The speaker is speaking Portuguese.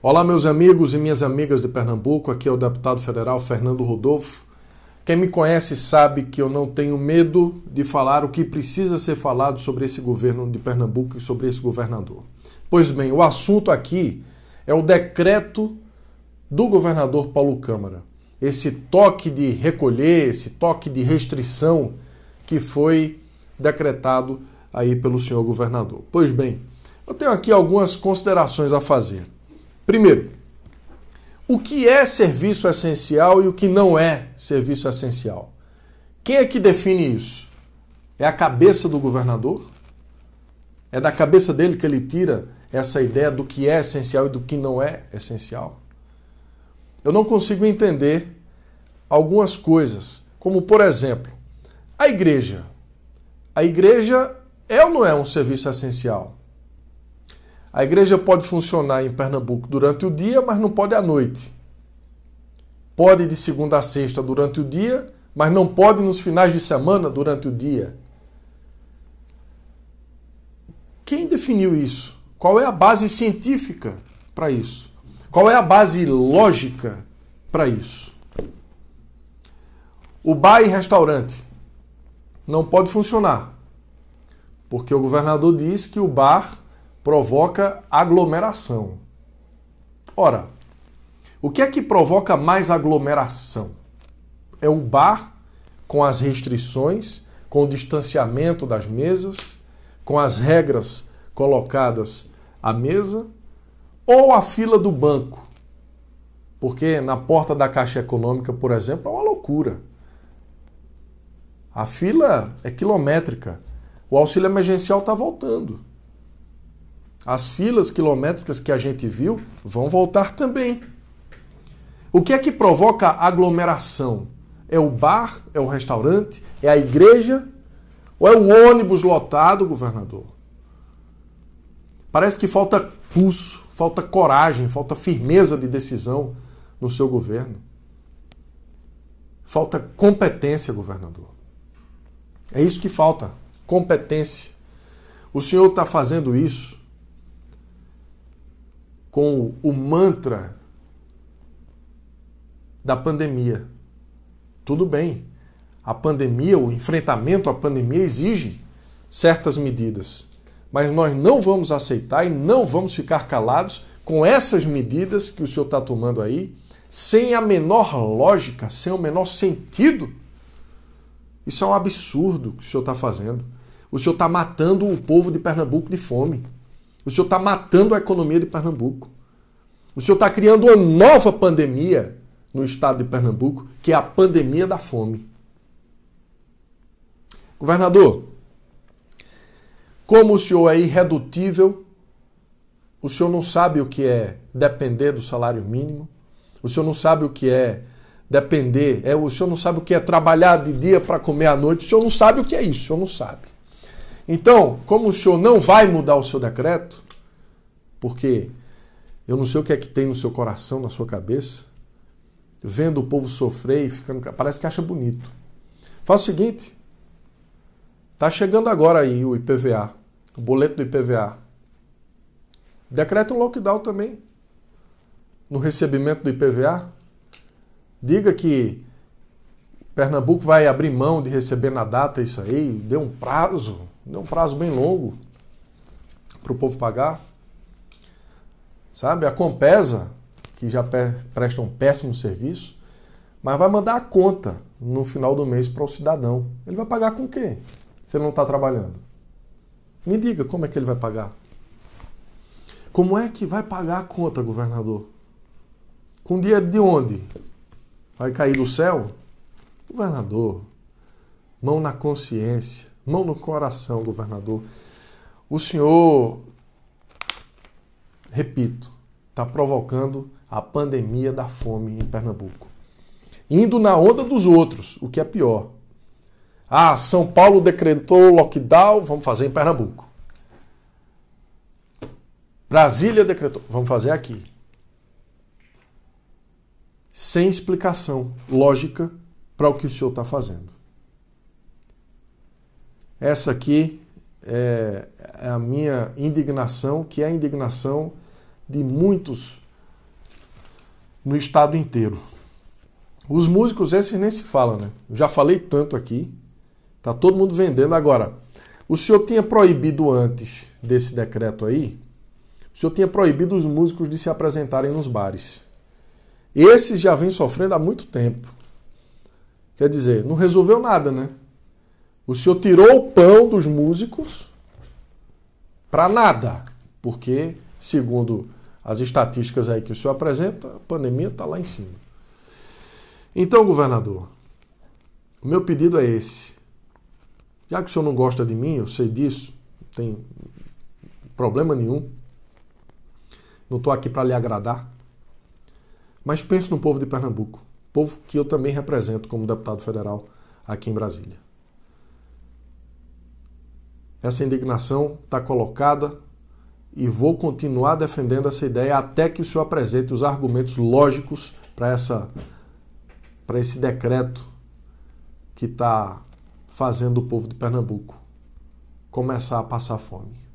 Olá, meus amigos e minhas amigas de Pernambuco, aqui é o deputado federal Fernando Rodolfo. Quem me conhece sabe que eu não tenho medo de falar o que precisa ser falado sobre esse governo de Pernambuco e sobre esse governador. Pois bem, o assunto aqui é o decreto do governador Paulo Câmara. Esse toque de recolher, esse toque de restrição que foi decretado aí pelo senhor governador. Pois bem, eu tenho aqui algumas considerações a fazer. Primeiro, o que é serviço essencial e o que não é serviço essencial? Quem é que define isso? É a cabeça do governador? É da cabeça dele que ele tira essa ideia do que é essencial e do que não é essencial? Eu não consigo entender algumas coisas, como por exemplo, a igreja. A igreja é ou não é um serviço essencial? A igreja pode funcionar em Pernambuco durante o dia, mas não pode à noite. Pode de segunda a sexta durante o dia, mas não pode nos finais de semana durante o dia. Quem definiu isso? Qual é a base científica para isso? Qual é a base lógica para isso? O bar e restaurante não pode funcionar, porque o governador diz que o bar provoca aglomeração. Ora, o que é que provoca mais aglomeração? É o bar com as restrições, com o distanciamento das mesas, com as regras colocadas à mesa, ou a fila do banco? Porque na porta da Caixa Econômica, por exemplo, é uma loucura. A fila é quilométrica. O auxílio emergencial está voltando. As filas quilométricas que a gente viu vão voltar também. O que é que provoca aglomeração? É o bar? É o restaurante? É a igreja? Ou é o ônibus lotado, governador? Parece que falta pulso, falta coragem, falta firmeza de decisão no seu governo. Falta competência, governador. É isso que falta: competência. O senhor está fazendo isso com o mantra da pandemia. Tudo bem, a pandemia, o enfrentamento à pandemia exige certas medidas, mas nós não vamos aceitar e não vamos ficar calados com essas medidas que o senhor está tomando aí, sem a menor lógica, sem o menor sentido. Isso é um absurdo que o senhor está fazendo. O senhor está matando o povo de Pernambuco de fome. O senhor está matando a economia de Pernambuco. O senhor está criando uma nova pandemia no estado de Pernambuco, que é a pandemia da fome. Governador, como o senhor é irredutível, o senhor não sabe o que é depender do salário mínimo, o senhor não sabe o que é depender, é, o senhor não sabe o que é trabalhar de dia para comer à noite, o senhor não sabe o que é isso, o senhor não sabe. Então, como o senhor não vai mudar o seu decreto, porque eu não sei o que é que tem no seu coração, na sua cabeça, vendo o povo sofrer e ficando. Parece que acha bonito. Faz o seguinte: está chegando agora aí o IPVA, o boleto do IPVA. Decreta um lockdown também no recebimento do IPVA. Diga que Pernambuco vai abrir mão de receber na data isso aí, dê um prazo. Deu um prazo bem longo para o povo pagar. Sabe? A Compesa, que já presta um péssimo serviço, mas vai mandar a conta no final do mês para o cidadão. Ele vai pagar com quê? Se ele não está trabalhando. Me diga como é que ele vai pagar. Como é que vai pagar a conta, governador? Com dinheiro de onde? Vai cair do céu? Governador, mão na consciência. Mão no coração, governador. O senhor, repito, está provocando a pandemia da fome em Pernambuco. Indo na onda dos outros, o que é pior. Ah, São Paulo decretou lockdown, vamos fazer em Pernambuco. Brasília decretou, vamos fazer aqui. Sem explicação lógica para o que o senhor está fazendo. Essa aqui é, é a minha indignação, que é a indignação de muitos no estado inteiro. Os músicos esses nem se falam, né? já falei tanto aqui. Tá todo mundo vendendo agora. O senhor tinha proibido antes desse decreto aí, o senhor tinha proibido os músicos de se apresentarem nos bares. Esses já vêm sofrendo há muito tempo. Quer dizer, não resolveu nada, né? O Senhor tirou o pão dos músicos para nada, porque, segundo as estatísticas aí que o senhor apresenta, a pandemia está lá em cima. Então, governador, o meu pedido é esse. Já que o senhor não gosta de mim, eu sei disso, não tem problema nenhum. Não estou aqui para lhe agradar. Mas pense no povo de Pernambuco, povo que eu também represento como deputado federal aqui em Brasília. Essa indignação está colocada e vou continuar defendendo essa ideia até que o senhor apresente os argumentos lógicos para essa para esse decreto que está fazendo o povo de Pernambuco começar a passar fome.